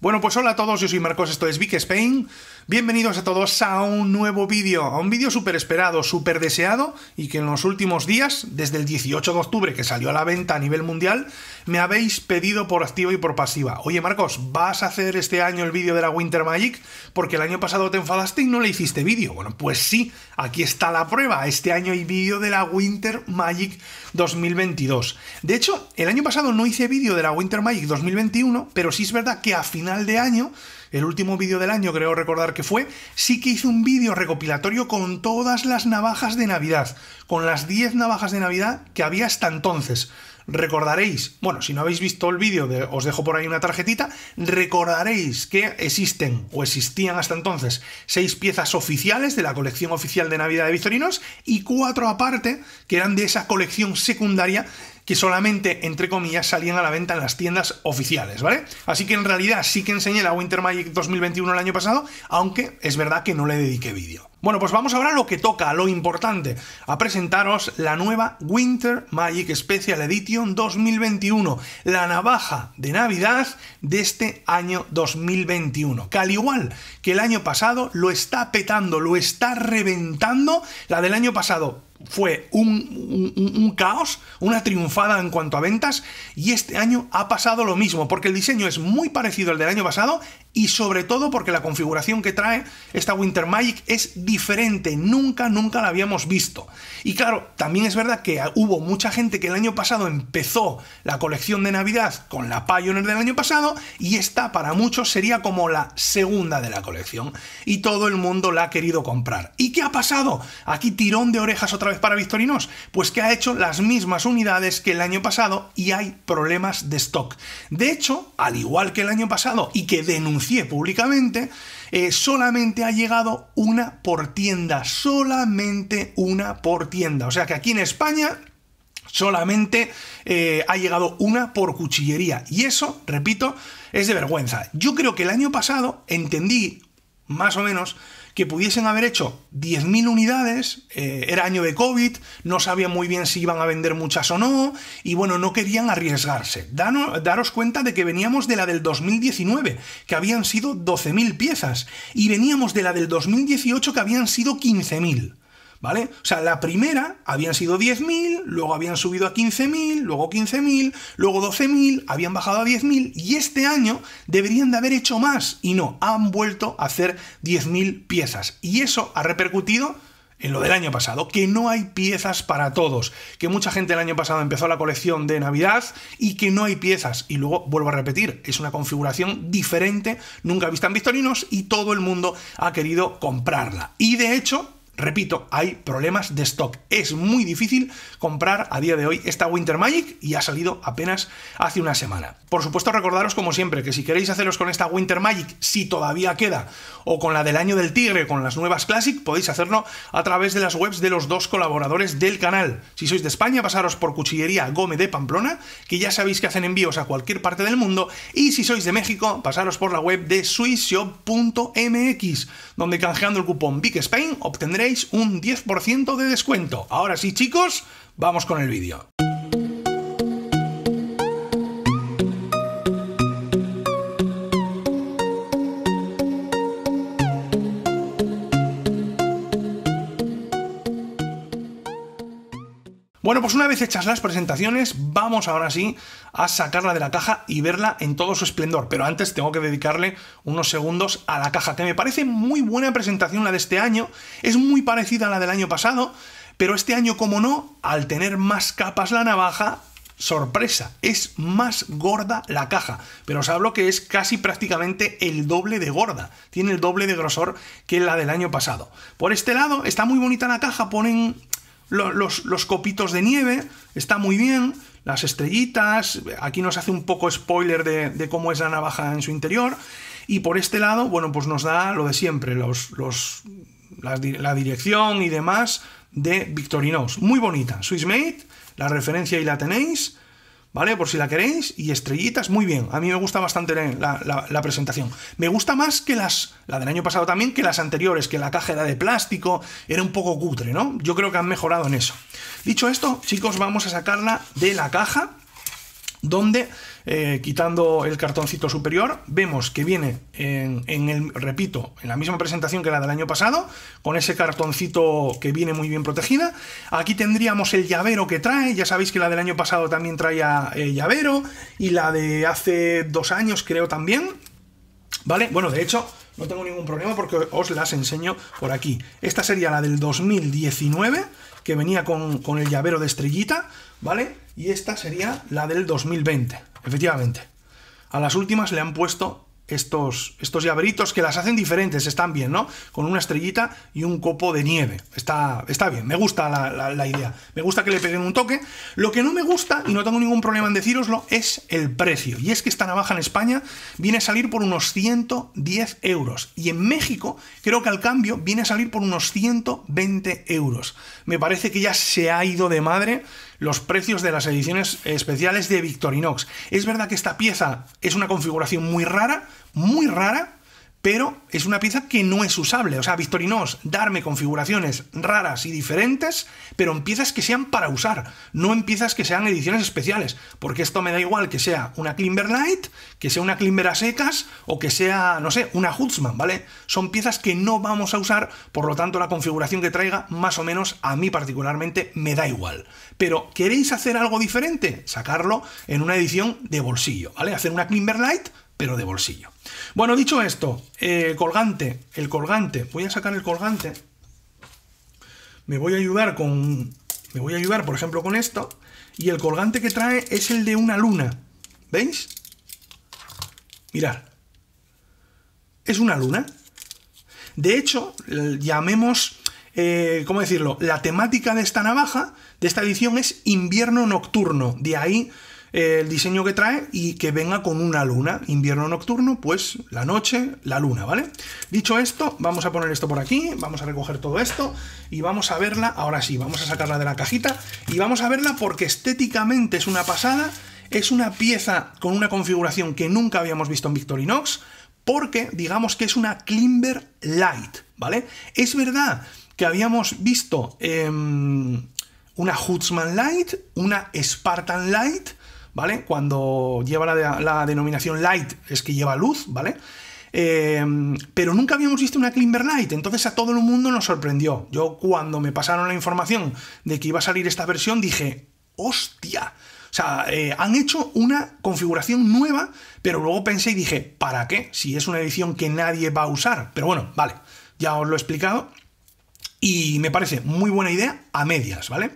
Bueno, pues hola a todos, yo soy Marcos, esto es Vic Spain. Bienvenidos a todos a un nuevo vídeo, a un vídeo súper esperado, súper deseado y que en los últimos días, desde el 18 de octubre que salió a la venta a nivel mundial, me habéis pedido por activa y por pasiva. Oye Marcos, ¿vas a hacer este año el vídeo de la Winter Magic? Porque el año pasado te enfadaste y no le hiciste vídeo. Bueno, pues sí, aquí está la prueba. Este año hay vídeo de la Winter Magic 2022. De hecho, el año pasado no hice vídeo de la Winter Magic 2021, pero sí es verdad que a final de año, el último vídeo del año creo recordar que fue, sí que hice un vídeo recopilatorio con todas las navajas de Navidad, con las 10 navajas de Navidad que había hasta entonces. Recordaréis, bueno, si no habéis visto el vídeo, os dejo por ahí una tarjetita, recordaréis que existen o existían hasta entonces seis piezas oficiales de la colección oficial de Navidad de Victorinos y cuatro aparte que eran de esa colección secundaria que solamente, entre comillas, salían a la venta en las tiendas oficiales, ¿vale? Así que en realidad sí que enseñé la Winter Magic 2021 el año pasado, aunque es verdad que no le dediqué vídeo. Bueno, pues vamos ahora a lo que toca, a lo importante, a presentaros la nueva Winter Magic Special Edition 2021, la navaja de Navidad de este año 2021, que al igual que el año pasado lo está petando, lo está reventando, la del año pasado fue un, caos, una triunfada en cuanto a ventas, y este año ha pasado lo mismo, porque el diseño es muy parecido al del año pasado y sobre todo porque la configuración que trae esta Winter Magic es diferente, nunca, nunca la habíamos visto. Y claro, también es verdad que hubo mucha gente que el año pasado empezó la colección de Navidad con la Pioneer del año pasado y esta para muchos sería como la segunda de la colección y todo el mundo la ha querido comprar. ¿Y qué ha pasado? Aquí tirón de orejas otra vez para Victorinos, pues que ha hecho las mismas unidades que el año pasado y hay problemas de stock. De hecho, al igual que el año pasado y que denunció públicamente, eh, solamente ha llegado una por tienda, solamente una por tienda. O sea que aquí en España solamente eh, ha llegado una por cuchillería. Y eso, repito, es de vergüenza. Yo creo que el año pasado entendí, más o menos, que pudiesen haber hecho 10.000 unidades, eh, era año de COVID, no sabían muy bien si iban a vender muchas o no, y bueno, no querían arriesgarse. daros cuenta de que veníamos de la del 2019, que habían sido 12.000 piezas, y veníamos de la del 2018, que habían sido 15.000. ¿vale? O sea, la primera habían sido 10.000, luego habían subido a 15.000, luego 15.000, luego 12.000, habían bajado a 10.000 y este año deberían de haber hecho más y no, han vuelto a hacer 10.000 piezas. Y eso ha repercutido en lo del año pasado, que no hay piezas para todos, que mucha gente el año pasado empezó la colección de Navidad y que no hay piezas. Y luego, vuelvo a repetir, es una configuración diferente, nunca vista en Victorinos y todo el mundo ha querido comprarla. Y de hecho, Repito, hay problemas de stock. Es muy difícil comprar a día de hoy esta Winter Magic y ha salido apenas hace una semana. Por supuesto, recordaros como siempre que si queréis haceros con esta Winter Magic, si todavía queda, o con la del año del tigre, con las nuevas Classic, podéis hacerlo a través de las webs de los dos colaboradores del canal. Si sois de España, pasaros por Cuchillería Gómez de Pamplona, que ya sabéis que hacen envíos a cualquier parte del mundo, y si sois de México, pasaros por la web de swissshop.mx, donde canjeando el cupón Big Spain obtendréis un 10% de descuento. Ahora sí, chicos, vamos con el vídeo. Bueno, pues una vez hechas las presentaciones, vamos ahora sí a sacarla de la caja y verla en todo su esplendor. Pero antes tengo que dedicarle unos segundos a la caja, que me parece muy buena presentación la de este año. Es muy parecida a la del año pasado, pero este año, como no, al tener más capas la navaja, sorpresa, es más gorda la caja, pero os hablo que es casi prácticamente el doble de gorda, tiene el doble de grosor que la del año pasado. Por este lado está muy bonita la caja, ponen los, copitos de nieve, está muy bien, las estrellitas, aquí nos hace un poco spoiler de, cómo es la navaja en su interior, y por este lado, bueno, pues nos da lo de siempre, los, la, la, dirección y demás de Victorinox. Muy bonita, Swiss Made, la referencia ahí la tenéis, ¿vale? Por si la queréis, y estrellitas, muy bien. A mí me gusta bastante la, la, presentación. Me gusta más que las, la del año pasado también, que las anteriores, que la caja era de plástico, era un poco cutre, ¿no? Yo creo que han mejorado en eso. Dicho esto, chicos, vamos a sacarla de la caja, donde eh, quitando el cartoncito superior, vemos que viene en, el, repito, en la misma presentación que la del año pasado, con ese cartoncito que viene muy bien protegida. Aquí tendríamos el llavero que trae, ya sabéis que la del año pasado también traía eh, llavero, y la de hace dos años creo también, ¿vale? Bueno, de hecho, no tengo ningún problema porque os las enseño por aquí. Esta sería la del 2019, que venía con, con el llavero de estrellita, ¿vale? Y esta sería la del 2020. Efectivamente. A las últimas le han puesto estos, estos llaveritos que las hacen diferentes, están bien, ¿no? Con una estrellita y un copo de nieve. Está, está bien, me gusta la, idea. Me gusta que le peguen un toque. Lo que no me gusta, y no tengo ningún problema en deciroslo, es el precio. Y es que esta navaja en España viene a salir por unos 110 euros. Y en México creo que al cambio viene a salir por unos 120 euros. Me parece que ya se ha ido de madre los precios de las ediciones especiales de Victorinox. Es verdad que esta pieza es una configuración muy rara, muy rara, pero es una pieza que no es usable. O sea, Victorinos, darme configuraciones raras y diferentes, pero en piezas que sean para usar, no en piezas que sean ediciones especiales, porque esto me da igual que sea una Climber Night, que sea una Climber secas o que sea, no sé, una Hutzman, ¿vale? Son piezas que no vamos a usar, por lo tanto la configuración que traiga, más o menos a mí particularmente, me da igual. Pero, ¿queréis hacer algo diferente? Sacarlo en una edición de bolsillo, ¿vale? Hacer una Climber Light pero de bolsillo. Bueno, dicho esto, eh, colgante, el colgante, voy a sacar el colgante. Me voy a ayudar con, me voy a ayudar, por ejemplo, con esto. Y el colgante que trae es el de una luna. ¿Veis? Mirad. Es una luna. De hecho, llamemos, eh, ¿cómo decirlo? La temática de esta navaja, de esta edición, es invierno nocturno. De ahí el diseño que trae y que venga con una luna. Invierno nocturno, pues la noche, la luna, ¿vale? Dicho esto, vamos a poner esto por aquí, vamos a recoger todo esto y vamos a verla, ahora sí, vamos a sacarla de la cajita y vamos a verla porque estéticamente es una pasada, es una pieza con una configuración que nunca habíamos visto en Victorinox, porque digamos que es una Klimber Light, ¿vale? Es verdad que habíamos visto em, una Hutzman Light, una Spartan Light, ¿vale? Cuando lleva la, denominación light es que lleva luz, ¿vale? Eh, pero nunca habíamos visto una Climber Light, entonces a todo el mundo nos sorprendió. Yo cuando me pasaron la información de que iba a salir esta versión dije, hostia, o sea, eh, han hecho una configuración nueva, pero luego pensé y dije, ¿para qué? Si es una edición que nadie va a usar. Pero bueno, vale, ya os lo he explicado. Y me parece muy buena idea a medias, ¿vale?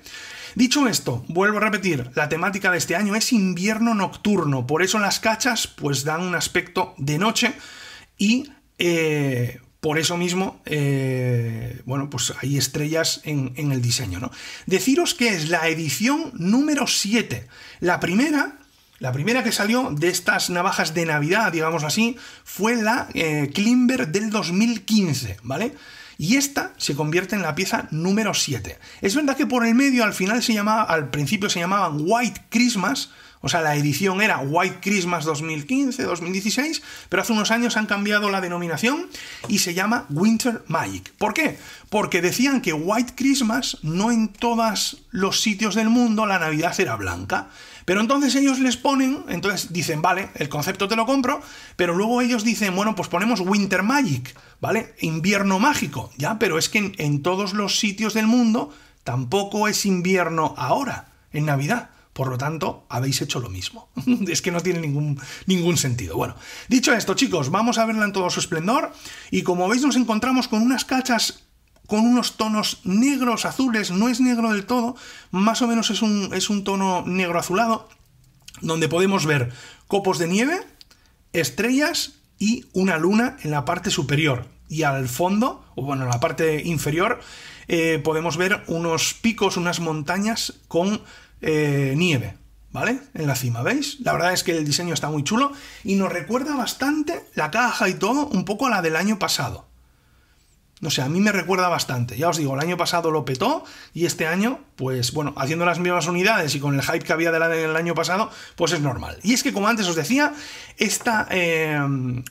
Dicho esto, vuelvo a repetir, la temática de este año es invierno nocturno, por eso las cachas pues dan un aspecto de noche y eh, por eso mismo, eh, bueno, pues hay estrellas en, el diseño, ¿no? Deciros que es la edición número 7, la primera... La primera que salió de estas navajas de Navidad, digamos así, fue la eh, Klimber del 2015, ¿vale? Y esta se convierte en la pieza número 7. Es verdad que por el medio al final se llamaba, al principio se llamaban White Christmas, o sea, la edición era White Christmas 2015, 2016, pero hace unos años han cambiado la denominación y se llama Winter Magic. ¿Por qué? Porque decían que White Christmas no en todos los sitios del mundo la Navidad era blanca. Pero entonces ellos les ponen, entonces dicen, vale, el concepto te lo compro, pero luego ellos dicen, bueno, pues ponemos Winter Magic, ¿vale? Invierno mágico, ya, pero es que en, todos los sitios del mundo tampoco es invierno ahora, en Navidad. Por lo tanto, habéis hecho lo mismo. es que no tiene ningún, ningún sentido. Bueno, dicho esto, chicos, vamos a verla en todo su esplendor. Y como veis, nos encontramos con unas cachas con unos tonos negros, azules, no es negro del todo, más o menos es un, es un tono negro azulado, donde podemos ver copos de nieve, estrellas y una luna en la parte superior. Y al fondo, o bueno, en la parte inferior, eh, podemos ver unos picos, unas montañas con eh, nieve, ¿vale? En la cima, ¿veis? La verdad es que el diseño está muy chulo y nos recuerda bastante la caja y todo un poco a la del año pasado. No sé, a mí me recuerda bastante. Ya os digo, el año pasado lo petó y este año, pues bueno, haciendo las mismas unidades y con el hype que había del año pasado, pues es normal. Y es que, como antes os decía, esta eh,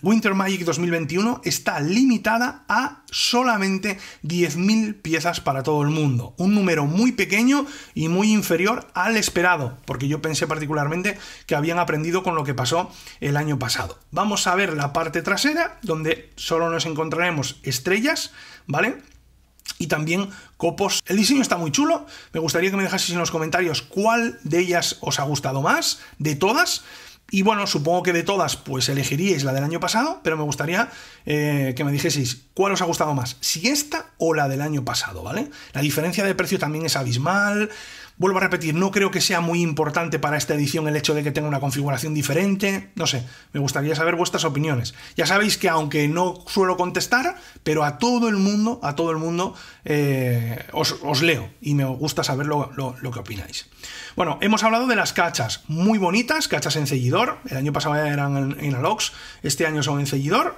Winter Magic 2021 está limitada a solamente 10.000 piezas para todo el mundo. Un número muy pequeño y muy inferior al esperado, porque yo pensé particularmente que habían aprendido con lo que pasó el año pasado. Vamos a ver la parte trasera, donde solo nos encontraremos estrellas ¿vale? Y también copos. El diseño está muy chulo. Me gustaría que me dejaseis en los comentarios cuál de ellas os ha gustado más, de todas. Y bueno, supongo que de todas, pues elegiríais la del año pasado, pero me gustaría eh, que me dijeseis cuál os ha gustado más, si esta o la del año pasado, ¿vale? La diferencia de precio también es abismal. Vuelvo a repetir, no creo que sea muy importante para esta edición el hecho de que tenga una configuración diferente. No sé, me gustaría saber vuestras opiniones. Ya sabéis que aunque no suelo contestar, pero a todo el mundo, a todo el mundo eh, os, leo y me gusta saber lo, que opináis. Bueno, hemos hablado de las cachas muy bonitas, cachas en sellidor, El año pasado eran en, Alox, este año son en sellidor.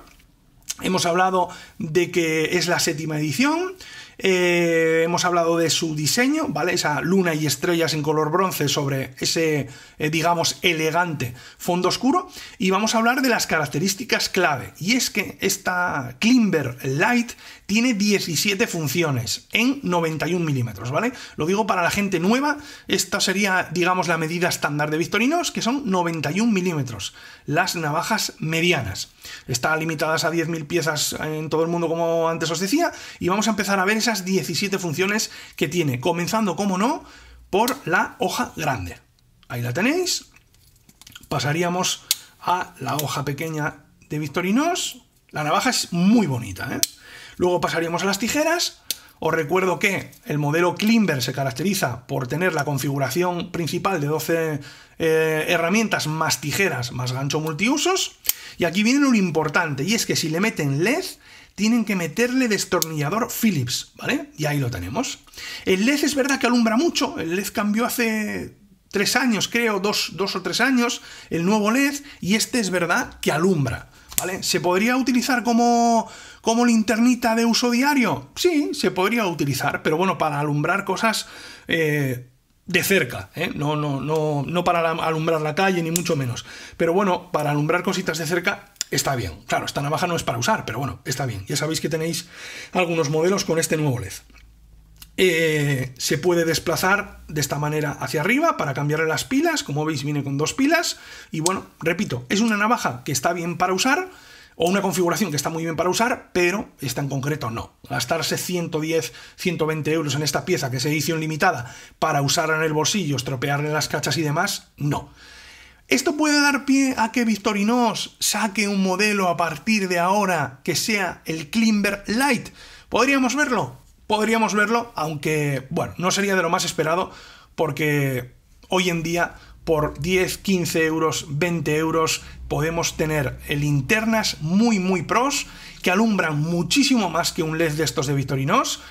Hemos hablado de que es la séptima edición. Eh, hemos hablado de su diseño, ¿vale? Esa luna y estrellas en color bronce sobre ese, eh, digamos, elegante fondo oscuro. Y vamos a hablar de las características clave. Y es que esta Klimber Light tiene 17 funciones en 91 milímetros, ¿vale? Lo digo para la gente nueva, esta sería, digamos, la medida estándar de Victorinos, que son 91 milímetros, las navajas medianas. Está limitadas a 10.000 piezas en todo el mundo, como antes os decía, y vamos a empezar a ver esas 17 funciones que tiene, comenzando, como no, por la hoja grande. Ahí la tenéis. Pasaríamos a la hoja pequeña de Victorinos. La navaja es muy bonita. ¿eh? Luego pasaríamos a las tijeras. Os recuerdo que el modelo Climber se caracteriza por tener la configuración principal de 12 eh, herramientas más tijeras más gancho multiusos. Y aquí viene lo importante, y es que si le meten LED, tienen que meterle destornillador Philips, ¿vale? Y ahí lo tenemos. El LED es verdad que alumbra mucho, el LED cambió hace tres años, creo, dos, o tres años, el nuevo LED, y este es verdad que alumbra. ¿Vale? ¿Se podría utilizar como, como linternita de uso diario? Sí, se podría utilizar, pero bueno, para alumbrar cosas eh, de cerca, ¿eh? no, no, no, no para alumbrar la calle, ni mucho menos. Pero bueno, para alumbrar cositas de cerca Está bien. Claro, esta navaja no es para usar, pero bueno, está bien. Ya sabéis que tenéis algunos modelos con este nuevo LED. Eh, se puede desplazar de esta manera hacia arriba para cambiarle las pilas. Como veis, viene con dos pilas. Y bueno, repito, es una navaja que está bien para usar o una configuración que está muy bien para usar, pero esta en concreto no. Gastarse 110, 120 euros en esta pieza que es edición limitada para usarla en el bolsillo, estropearle las cachas y demás, no. Esto puede dar pie a que Victorinos saque un modelo a partir de ahora que sea el Climber Light. ¿Podríamos verlo? Podríamos verlo, aunque, bueno, no sería de lo más esperado porque hoy en día por 10, 15 euros, 20 euros podemos tener linternas muy, muy pros que alumbran muchísimo más que un LED de estos de Victorinos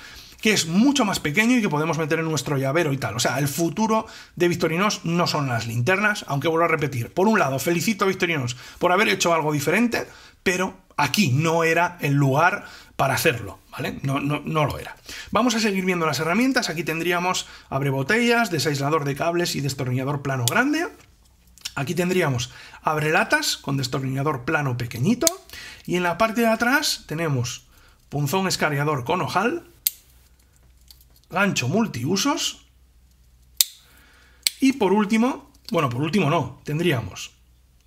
que es mucho más pequeño y que podemos meter en nuestro llavero y tal. O sea, el futuro de Victorinos no son las linternas, aunque vuelvo a repetir. Por un lado, felicito a Victorinos por haber hecho algo diferente, pero aquí no era el lugar para hacerlo, ¿vale? No, no, lo era. Vamos a seguir viendo las herramientas. Aquí tendríamos abrebotellas, desaislador de cables y destornillador plano grande. Aquí tendríamos abrelatas con destornillador plano pequeñito. Y en la parte de atrás tenemos punzón escariador con ojal, gancho multiusos. Y por último, bueno, por último no, tendríamos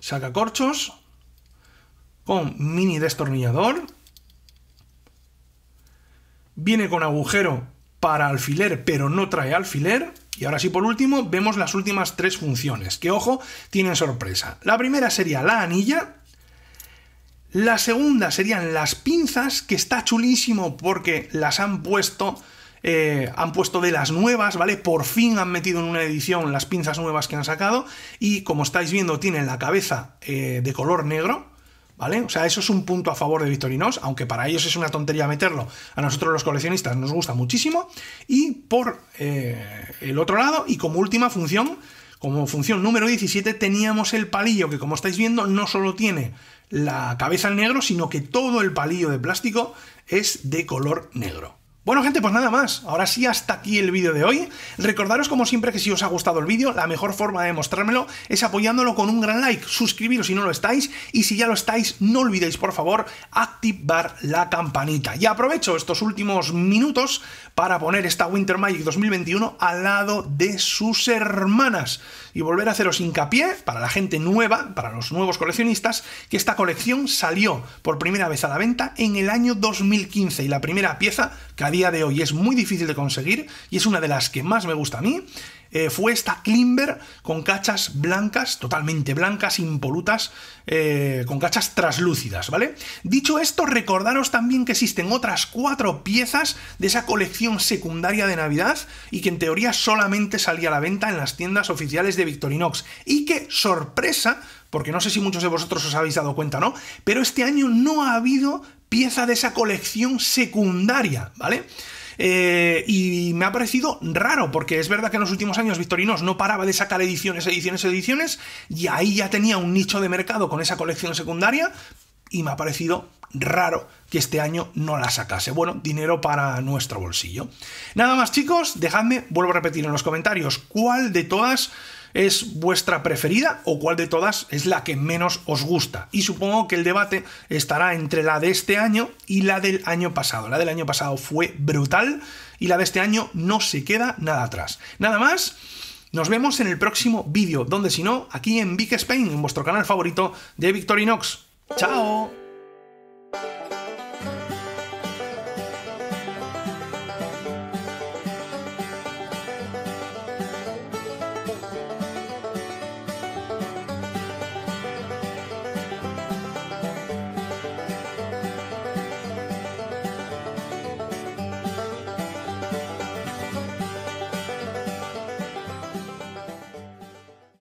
sacacorchos con mini destornillador. Viene con agujero para alfiler, pero no trae alfiler. Y ahora sí, por último, vemos las últimas tres funciones, que ojo, tienen sorpresa. La primera sería la anilla. La segunda serían las pinzas, que está chulísimo porque las han puesto eh, han puesto de las nuevas, ¿vale? Por fin han metido en una edición las pinzas nuevas que han sacado y como estáis viendo tienen la cabeza eh, de color negro, ¿vale? O sea, eso es un punto a favor de Victorinos, aunque para ellos es una tontería meterlo, a nosotros los coleccionistas nos gusta muchísimo. Y por eh, el otro lado, y como última función, como función número 17 teníamos el palillo que como estáis viendo no solo tiene la cabeza en negro, sino que todo el palillo de plástico es de color negro. Bueno gente, pues nada más, ahora sí hasta aquí el vídeo de hoy. Recordaros como siempre que si os ha gustado el vídeo, la mejor forma de mostrármelo es apoyándolo con un gran like, suscribiros si no lo estáis y si ya lo estáis, no olvidéis por favor activar la campanita. Y aprovecho estos últimos minutos para poner esta Winter Magic 2021 al lado de sus hermanas y volver a haceros hincapié para la gente nueva, para los nuevos coleccionistas, que esta colección salió por primera vez a la venta en el año 2015 y la primera pieza, que a día de hoy es muy difícil de conseguir y es una de las que más me gusta a mí, eh, fue esta Klimber con cachas blancas, totalmente blancas, impolutas, eh, con cachas traslúcidas, ¿vale? Dicho esto, recordaros también que existen otras cuatro piezas de esa colección secundaria de Navidad y que en teoría solamente salía a la venta en las tiendas oficiales de Victorinox. Y que, sorpresa, porque no sé si muchos de vosotros os habéis dado cuenta, ¿no? Pero este año no ha habido pieza de esa colección secundaria, ¿vale? Eh, y me ha parecido raro, porque es verdad que en los últimos años Victorinos no paraba de sacar ediciones, ediciones, ediciones, y ahí ya tenía un nicho de mercado con esa colección secundaria, y me ha parecido raro que este año no la sacase. Bueno, dinero para nuestro bolsillo. Nada más chicos, dejadme, vuelvo a repetir en los comentarios, cuál de todas es vuestra preferida o cuál de todas es la que menos os gusta. Y supongo que el debate estará entre la de este año y la del año pasado. La del año pasado fue brutal y la de este año no se queda nada atrás. Nada más. Nos vemos en el próximo vídeo, donde si no, aquí en Big Spain, en vuestro canal favorito de Victorinox. ¡Chao!